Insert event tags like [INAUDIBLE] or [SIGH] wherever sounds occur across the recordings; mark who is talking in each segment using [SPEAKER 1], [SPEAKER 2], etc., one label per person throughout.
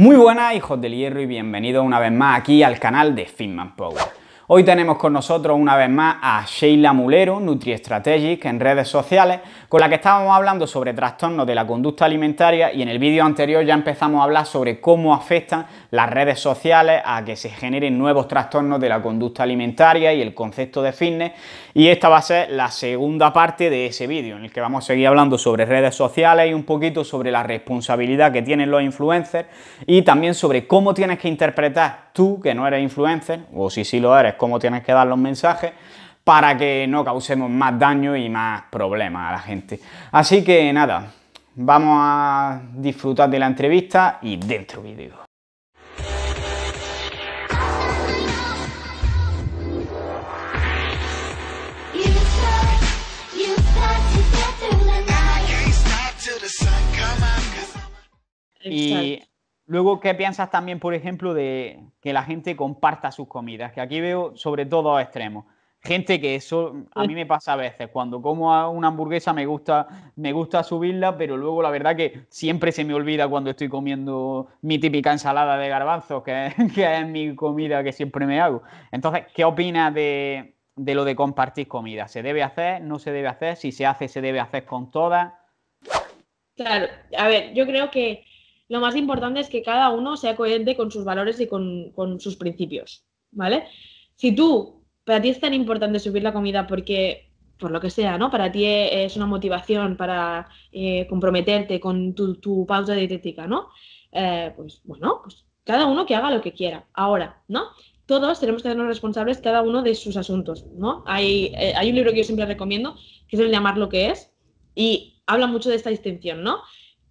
[SPEAKER 1] Muy buenas hijos del hierro y bienvenidos una vez más aquí al canal de Finman Power. Hoy tenemos con nosotros una vez más a Sheila Mulero, NutriStrategic, en redes sociales, con la que estábamos hablando sobre trastornos de la conducta alimentaria y en el vídeo anterior ya empezamos a hablar sobre cómo afectan las redes sociales a que se generen nuevos trastornos de la conducta alimentaria y el concepto de fitness. Y esta va a ser la segunda parte de ese vídeo, en el que vamos a seguir hablando sobre redes sociales y un poquito sobre la responsabilidad que tienen los influencers y también sobre cómo tienes que interpretar tú, que no eres influencer, o si sí lo eres, cómo tienes que dar los mensajes para que no causemos más daño y más problemas a la gente. Así que nada, vamos a disfrutar de la entrevista y dentro vídeo. Y Luego, ¿qué piensas también, por ejemplo, de que la gente comparta sus comidas? Que aquí veo sobre todo a extremos. Gente que eso a mí me pasa a veces. Cuando como una hamburguesa me gusta, me gusta subirla, pero luego la verdad que siempre se me olvida cuando estoy comiendo mi típica ensalada de garbanzos, [LAUGHS] que, es mi comida que siempre me hago. Entonces, ¿qué opinas de, de lo de compartir comida? ¿Se debe hacer? ¿No se debe hacer? Si se hace, se debe hacer con
[SPEAKER 2] todas. Claro, a ver, yo creo que lo más importante es que cada uno sea coherente con sus valores y con, sus principios, ¿vale? Si tú, para ti es tan importante subir la comida porque, por lo que sea, ¿no? Para ti es una motivación para eh, comprometerte con tu, tu, pausa dietética, ¿no? Eh, pues bueno, pues cada uno que haga lo que quiera. Ahora, ¿no? Todos tenemos que hacernos responsables cada uno de sus asuntos, ¿no? Hay, eh, hay un libro que yo siempre recomiendo, que es el llamar lo que es, y habla mucho de esta distinción, ¿no?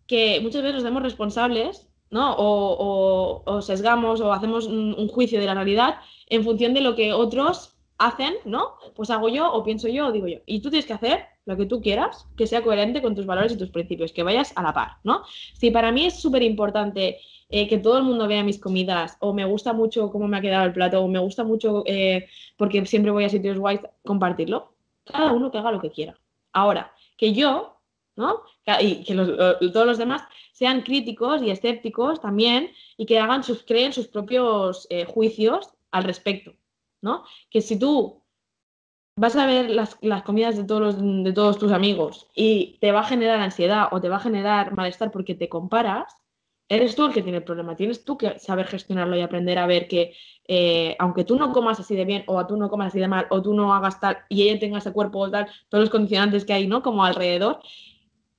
[SPEAKER 2] que muchas veces nos vemos responsables, ¿no? O, sesgamos o hacemos un, juicio de la realidad en función de lo que otros hacen, ¿no? Pues hago yo o pienso yo o digo yo. Y tú tienes que hacer lo que tú quieras, que sea coherente con tus valores y tus principios, que vayas a la par, ¿no? Si para mí es súper importante eh, que todo el mundo vea mis comidas, o me gusta mucho cómo me ha quedado el plato, o me gusta mucho eh, porque siempre voy a sitios guays, compartirlo. Cada uno que haga lo que quiera. Ahora, que yo ¿no? Y que todos los demás sean críticos y escépticos también y que hagan sus, creen sus propios eh, juicios al respecto, ¿no? Que si tú vas a ver las, comidas de todos, de todos tus amigos y te va a generar ansiedad o te va a generar malestar porque te comparas, eres tú el que tiene el problema, tienes tú que saber gestionarlo y aprender a ver que eh, aunque tú no comas así de bien o tú no comas así de mal o tú no hagas tal y ella tenga ese cuerpo o tal, todos los condicionantes que hay, ¿no? Como alrededor,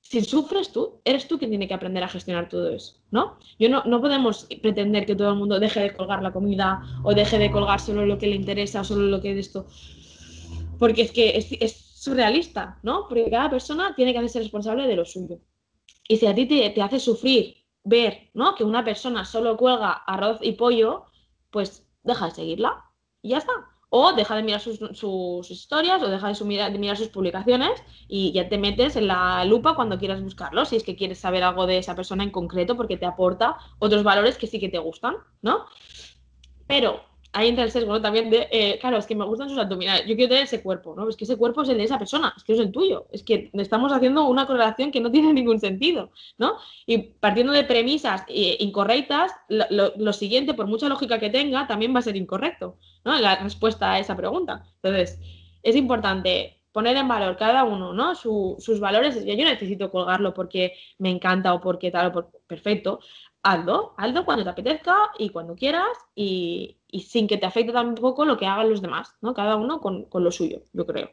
[SPEAKER 2] si sufres tú, eres tú quien tiene que aprender a gestionar todo eso, ¿no? Yo no, podemos pretender que todo el mundo deje de colgar la comida o deje de colgar solo lo que le interesa, solo lo que es esto, porque es que es, surrealista, ¿no? Porque cada persona tiene que hacerse responsable de lo suyo. Y si a ti te, hace sufrir ver, ¿no? Que una persona solo cuelga arroz y pollo, pues deja de seguirla y ya está o deja de mirar sus, historias o deja de, de, mirar sus publicaciones y ya te metes en la lupa cuando quieras buscarlo, si es que quieres saber algo de esa persona en concreto porque te aporta otros valores que sí que te gustan, ¿no? Pero ahí entra el sesgo, También de, eh, claro, es que me gustan sus abdominales, yo quiero tener ese cuerpo, ¿no? Es que ese cuerpo es el de esa persona, es que es el tuyo, es que estamos haciendo una correlación que no [LAUGHS] tiene ningún sentido, ¿no? Y partiendo de premisas eh, incorrectas, lo, siguiente, por mucha lógica que tenga, también va a ser incorrecto, ¿no? La respuesta a esa pregunta. Entonces, es importante poner en valor cada uno, ¿no? sus valores, yo necesito colgarlo porque me encanta o porque tal, o por, perfecto, Aldo Aldo cuando te apetezca y cuando quieras y, y sin que te afecte tampoco lo que hagan los demás, ¿no? Cada uno con, lo suyo, yo creo.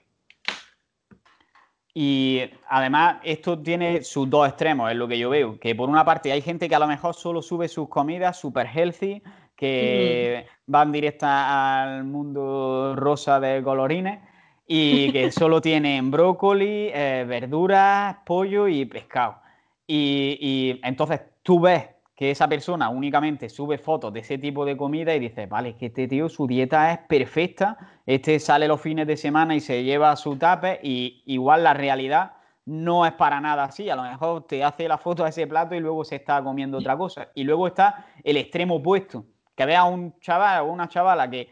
[SPEAKER 1] Y además esto tiene sus dos extremos, es lo que yo veo, que por una parte hay gente que a lo mejor solo sube sus comidas super healthy, que van directa al mundo rosa de colorines y que [LAUGHS] solo tienen brócoli, eh, verduras, pollo y pescado. Y, y entonces tú ves que esa persona únicamente sube fotos de ese tipo de comida y dice, vale, es que este tío su dieta es perfecta, este sale los fines de semana y se lleva su tape y igual la realidad no es para nada así, a lo mejor te hace la foto de ese plato y luego se está comiendo otra cosa. Y luego está el extremo opuesto, que veas un chaval o una chavala que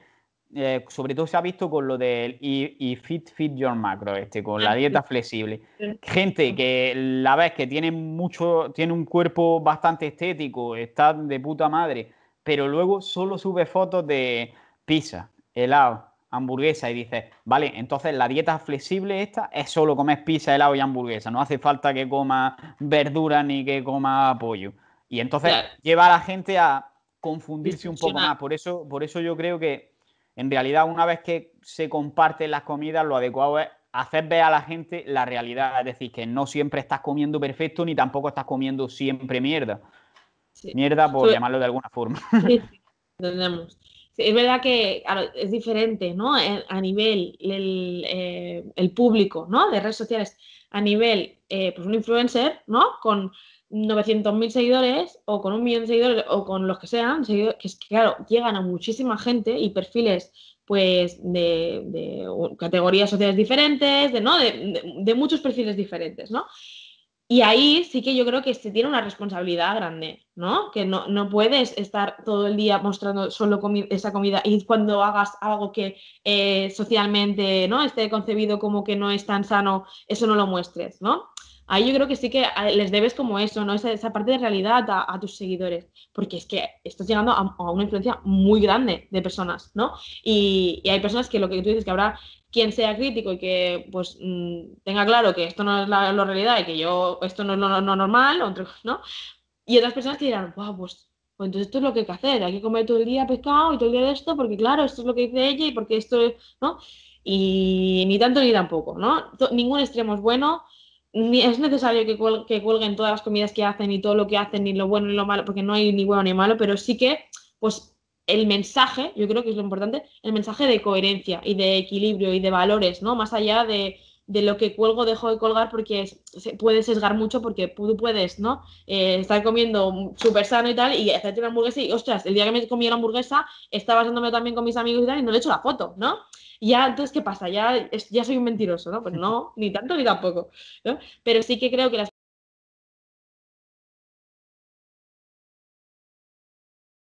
[SPEAKER 1] eh, sobre todo se ha visto con lo del y, fit fit your macro, este, con la ah, dieta flexible. Gente que la vez que tiene mucho, tiene un cuerpo bastante estético, está de puta madre, pero luego solo sube fotos de pizza, helado, hamburguesa y dices, vale, entonces la dieta flexible esta es solo comer pizza, helado y hamburguesa, no hace falta que coma verdura ni que coma pollo. Y entonces lleva a la gente a confundirse un poco más. Por eso, por eso yo creo que en realidad, una vez que se comparten las comidas, lo adecuado es hacer ver a la gente la realidad. Es decir, que no siempre estás comiendo perfecto ni tampoco estás comiendo siempre mierda. Mierda, por llamarlo de alguna forma. [LAUGHS] Sí, sí.
[SPEAKER 2] Entendemos. es verdad que es diferente, ¿no? Eh, a nivel eh, el, público, ¿no? De redes sociales, a nivel, eh, pues un influencer, ¿no? Con 900.000 seguidores o con un millón de seguidores o con los que sean, que es que, claro, llegan a muchísima gente y perfiles pues de, categorías sociales diferentes, de, ¿no? De, muchos perfiles diferentes, ¿no? Y ahí sí que yo creo que se tiene una responsabilidad grande, ¿no? Que no, no puedes estar todo el día mostrando solo esa comida y cuando hagas algo que eh, socialmente, ¿no? Esté concebido como que no es tan sano, eso no lo muestres, ¿no? ahí yo creo que sí que les debes como eso, ¿no? Esa, esa parte de realidad a, tus seguidores, porque es que estás llegando a, una influencia muy grande de personas, ¿no? Y, y, hay personas que lo que tú dices, que habrá quien sea crítico y que pues mm, tenga claro que esto no es la, realidad y que yo, esto no es lo, no, normal, ¿no? Y otras personas que dirán, wow, pues pues entonces esto es lo que hay que hacer, hay que comer todo el día pescado y todo el día de esto, porque claro, esto es lo que dice ella y porque esto es, ¿no? Y ni tanto ni tampoco, ¿no? Ningún extremo es bueno, ni es necesario que, que, cuelguen todas las comidas que hacen y todo lo que hacen, ni lo bueno ni lo malo, porque no hay ni bueno ni malo, pero sí que, pues, el mensaje, yo creo que es lo importante, el mensaje de coherencia y de equilibrio y de valores, ¿no? Más allá de, de lo que cuelgo, dejo de colgar porque se puede sesgar mucho porque tú puedes, ¿no? Eh, estar comiendo súper sano y tal y hacerte una hamburguesa y, ostras, el día que me comí la hamburguesa estaba haciéndome también con mis amigos y tal y no le he hecho la foto, ¿no? Y ya, entonces, ¿qué pasa? Ya, ya soy un mentiroso, ¿no? Pues no, [LAUGHS] ni tanto ni tampoco, ¿no? Pero sí que creo que las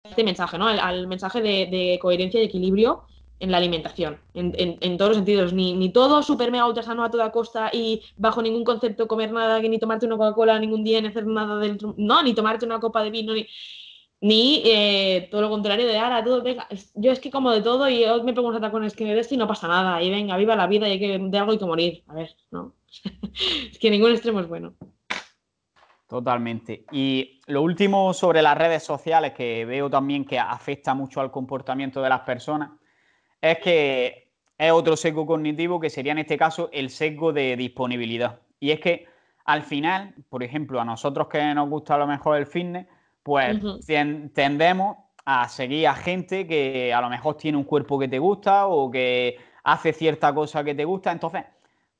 [SPEAKER 2] este mensaje, ¿no? Al, mensaje de, de, coherencia y equilibrio en la alimentación, en, en, todos los sentidos, ni, ni, todo super mega ultra sano a toda costa y bajo ningún concepto comer nada, ni tomarte una Coca-Cola ningún día, ni hacer nada del... No, ni tomarte una copa de vino, ni, eh, todo lo contrario de ahora, todo, venga, yo es que como de todo y hoy me pongo un con que de esto y no pasa nada, y venga, viva la vida y hay que, de algo hay que morir, a ver, no, [LAUGHS] es que ningún extremo es bueno.
[SPEAKER 1] Totalmente. Y lo último sobre las redes sociales que veo también que afecta mucho al comportamiento de las personas es que es otro sesgo cognitivo que sería en este caso el sesgo de disponibilidad. Y es que al final, por ejemplo, a nosotros que nos gusta a lo mejor el fitness, pues tendemos a seguir a gente que a lo mejor tiene un cuerpo que te gusta o que hace cierta cosa que te gusta. Entonces,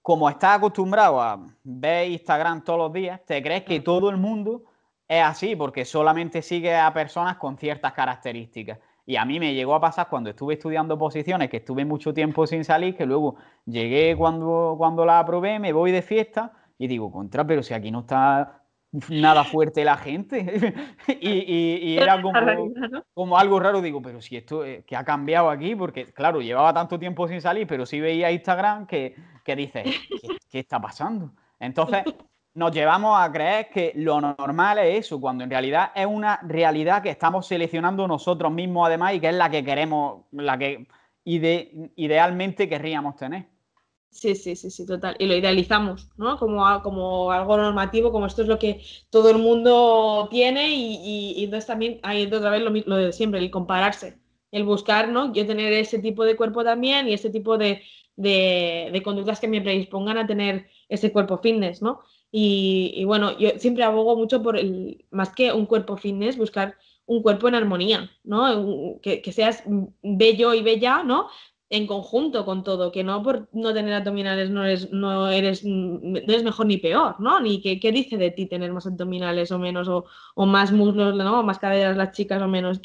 [SPEAKER 1] como estás acostumbrado a ver Instagram todos los días, te crees que todo el mundo es así porque solamente sigue a personas con ciertas características. Y a mí me llegó a pasar cuando estuve estudiando posiciones, que estuve mucho tiempo sin salir, que luego llegué cuando, cuando la aprobé, me voy de fiesta y digo, contra, pero si aquí no está nada fuerte la gente. [LAUGHS] y, [LAUGHS] era como, algo raro, digo, pero si esto eh, que ha cambiado aquí, porque claro, llevaba tanto tiempo sin salir, pero sí veía Instagram que, que dices, ¿qué, está pasando? Entonces, nos llevamos a creer que lo normal es eso, cuando en realidad es una realidad que estamos seleccionando nosotros mismos además y que es la que queremos, la que idealmente
[SPEAKER 2] querríamos tener. Sí, sí, sí, sí, total. Y lo idealizamos, ¿no? Como, como algo normativo, como esto es lo que todo el mundo tiene y, entonces también hay otra vez lo, lo, de siempre, el compararse, el buscar, ¿no? Yo tener ese tipo de cuerpo también y ese tipo de, de, de conductas que me predispongan a tener ese cuerpo fitness, ¿no? Y, bueno, yo siempre abogo mucho por, el, más que un cuerpo fitness, buscar un cuerpo en armonía, ¿no? Que, seas bello y bella, ¿no? En conjunto con todo, que no por no tener abdominales no eres, no eres, no mejor ni peor, ¿no? Ni qué dice de ti tener más abdominales o menos, o, más muslos, ¿no? O más caderas las chicas o menos,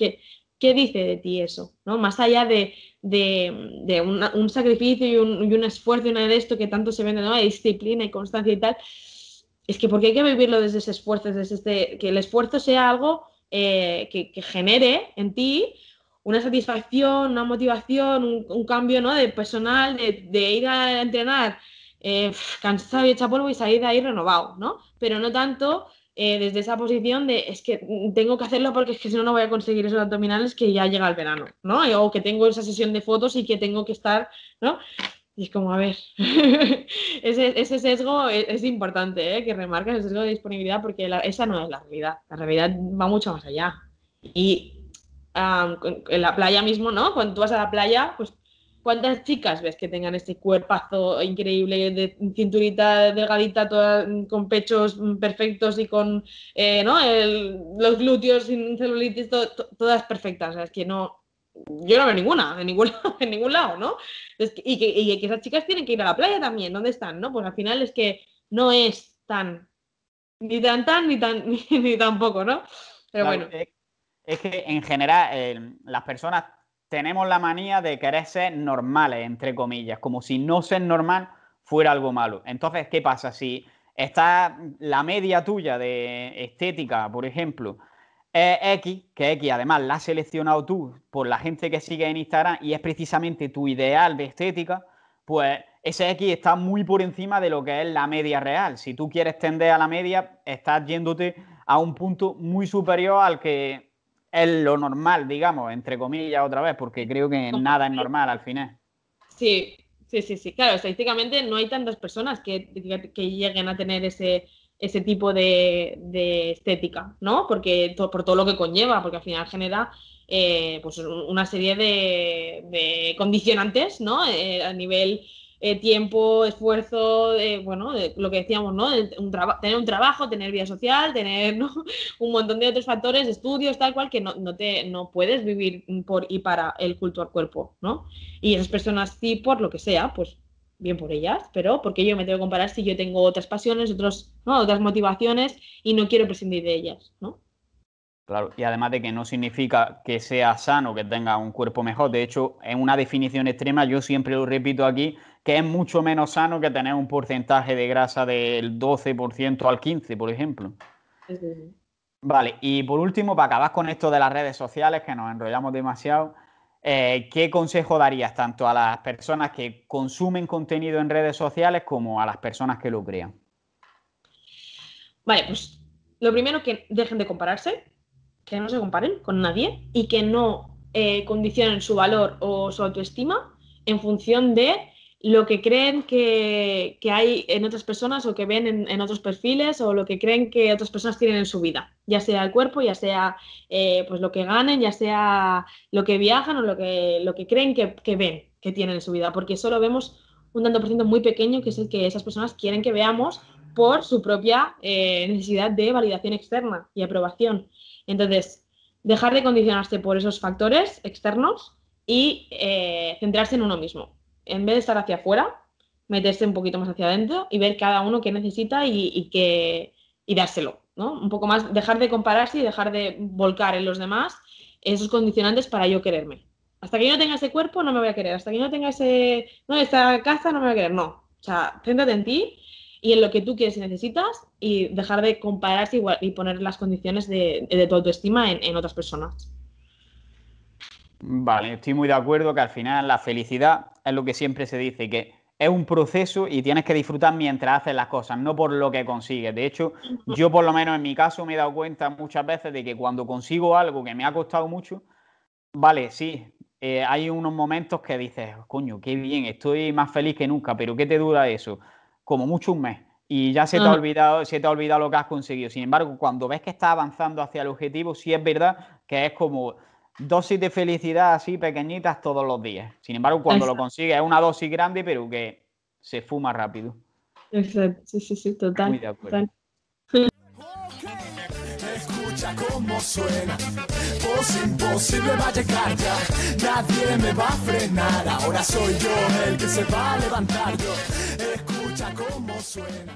[SPEAKER 2] ¿Qué dice de ti eso? ¿no? Más allá de, un sacrificio y un, y un, esfuerzo y una de esto que tanto se vende, ¿no? disciplina y constancia y tal, es que porque hay que vivirlo desde ese esfuerzo, desde este, que el esfuerzo sea algo eh, que, genere en ti una satisfacción, una motivación, un, cambio ¿no? de personal, de, ir a entrenar eh, cansado y hecha polvo y salir de ahí renovado, ¿no? Pero no tanto eh, desde esa posición de es que tengo que hacerlo porque es que si no, no voy a conseguir esos abdominales que ya llega el verano, ¿no? O que tengo esa sesión de fotos y que tengo que estar, ¿no? Y es como, a ver, [LAUGHS] ese, ese, sesgo e, es, importante, ¿eh? que remarques el sesgo de disponibilidad porque esa no es la realidad. La realidad va mucho más allá. Y en la playa mismo, ¿no? Cuando tú vas a la playa, pues ¿cuántas chicas ves que tengan este cuerpazo increíble de cinturita delgadita, toda, con pechos perfectos y con eh, ¿no? los glúteos sin celulitis, todas perfectas? O sea, es que no, yo no veo ninguna, en ningún, [LAUGHS] lado, ¿no? y, que, esas chicas tienen que ir a la playa también, ¿dónde están? ¿no? Pues al final es que no es tan, ni tan tan, ni tan, [LAUGHS] ni, tampoco, ¿no? Pero bueno. Es, que
[SPEAKER 1] en general las personas tenemos la manía de querer ser normales, entre comillas, como si no ser normal fuera algo malo. Entonces, ¿qué pasa? Si está la media tuya de estética, por ejemplo, es X, que X además la has seleccionado tú por la gente que sigue en Instagram y es precisamente tu ideal de estética, pues ese X está muy por encima de lo que es la media real. Si tú quieres tender a la media, estás yéndote a un punto muy superior al que es lo normal, digamos, entre comillas otra vez, porque creo que nada es normal al final.
[SPEAKER 2] Sí, sí, sí, sí. Claro, estadísticamente no hay tantas personas que lleguen a tener ese, ese tipo de, estética, ¿no? Porque por todo lo que conlleva, porque al final genera eh, pues una serie de, condicionantes, ¿no? Eh, a nivel eh, tiempo, esfuerzo, bueno, lo que decíamos, ¿no? tener un trabajo, tener vida social, tener [LAUGHS] un montón de otros factores, estudios, tal cual, que no, no, te, no puedes vivir por y para el culto al cuerpo, ¿no? Y esas personas sí, por lo que sea, pues bien por ellas, pero porque yo me tengo que comparar si yo tengo otras pasiones, otros, otras motivaciones y no quiero prescindir de ellas, ¿no?
[SPEAKER 1] Claro, y además de que no significa que sea sano, que tenga un cuerpo mejor. De hecho, en una definición extrema, yo siempre lo repito aquí, que es mucho menos sano que tener un porcentaje de grasa del 12% al 15%, por ejemplo. Vale, y por último, para acabar con esto de las redes sociales, que nos enrollamos demasiado, eh, ¿qué consejo darías tanto a las personas que consumen contenido en redes sociales como a las personas que lo crean?
[SPEAKER 2] Vale, pues lo primero que dejen de compararse, que no se comparen con nadie y que no eh, condicionen su valor o su autoestima en función de lo que creen que, hay en otras personas o que ven en, otros perfiles o lo que creen que otras personas tienen en su vida, ya sea el cuerpo, ya sea eh, pues lo que ganen, ya sea lo que viajan o lo que, lo que creen que, ven, que tienen en su vida, porque solo vemos un tanto por ciento muy pequeño que es el que esas personas quieren que veamos por su propia eh, necesidad de validación externa y aprobación. Entonces, dejar de condicionarse por esos factores externos y eh, centrarse en uno mismo en vez de estar hacia afuera, meterse un poquito más hacia adentro y ver cada uno qué necesita y, que, y dárselo, ¿no? Un poco más, dejar de compararse y dejar de volcar en los demás esos condicionantes para yo quererme. Hasta que yo no tenga ese cuerpo, no me voy a querer. Hasta que yo no tenga ese, no, esta casa, no me voy a querer. No. O sea, céntrate en ti y en lo que tú quieres y necesitas y dejar de compararse y poner las condiciones de, de tu autoestima en, en otras personas.
[SPEAKER 1] Vale, estoy muy de acuerdo que al final la felicidad es lo que siempre se dice, que es un proceso y tienes que disfrutar mientras haces las cosas, no por lo que consigues. De hecho, yo por lo menos en mi caso me he dado cuenta muchas veces de que cuando consigo algo que me ha costado mucho, vale, sí, eh, hay unos momentos que dices, coño, qué bien, estoy más feliz que nunca, pero ¿qué te dura eso? Como mucho un mes. Y ya se te, ha ah. olvidado, se te ha olvidado lo que has conseguido. Sin embargo, cuando ves que estás avanzando hacia el objetivo, sí es verdad que es como dosis de felicidad así pequeñitas todos los días. Sin embargo, cuando lo consigue es una dosis grande, pero que se fuma rápido.
[SPEAKER 2] Exacto, sí, sí, sí, total. Muy de acuerdo.
[SPEAKER 1] Escucha cómo suena. Voz imposible va a llegar ya. Nadie me va a frenar. Ahora soy yo el que se va a levantar. Yo. Escucha cómo suena.